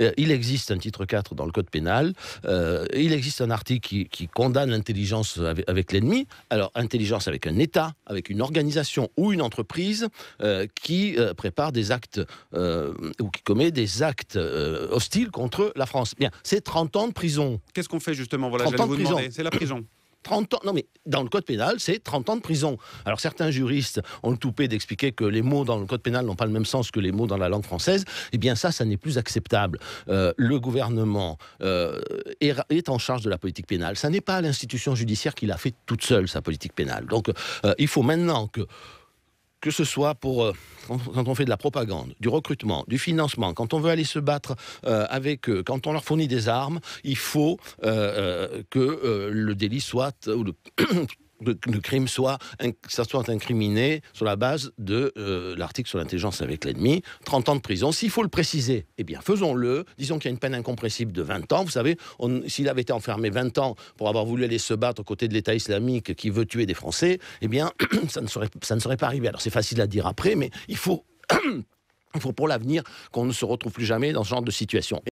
Euh, il existe un titre 4 dans le Code pénal, euh, il existe un article qui, condamne l'intelligence avec, l'ennemi, alors intelligence avec un État, avec une organisation ou une entreprise euh, qui prépare des actes ou qui commet des actes hostiles contre la France. Bien, c'est 30 ans de prison. Qu'est-ce qu'on fait justement Voilà, vous demander, c'est la prison. 30 ans. Non, mais dans le code pénal, c'est 30 ans de prison. Alors certains juristes ont le toupet d'expliquer que les mots dans le code pénal n'ont pas le même sens que les mots dans la langue française. Eh bien, ça, ça n'est plus acceptable. Euh, le gouvernement euh, est, en charge de la politique pénale. Ça n'est pas l'institution judiciaire qui l'a fait toute seule, sa politique pénale. Donc, euh, il faut maintenant que que ce soit pour euh, quand on fait de la propagande, du recrutement, du financement, quand on veut aller se battre euh, avec eux, quand on leur fournit des armes, il faut euh, que le délit soit ou le de, crime soit, ça soit incriminé sur la base de euh, l'article sur l'intelligence avec l'ennemi, 30 ans de prison. S'il faut le préciser, eh bien faisons-le. Disons qu'il y a une peine incompressible de 20 ans. Vous savez, s'il avait été enfermé 20 ans pour avoir voulu aller se battre aux côtés de l'État islamique qui veut tuer des Français, eh bien ça ne serait, ça ne serait pas arrivé. Alors c'est facile à dire après, mais il faut... Il faut pour l'avenir qu'on ne se retrouve plus jamais dans ce genre de situation.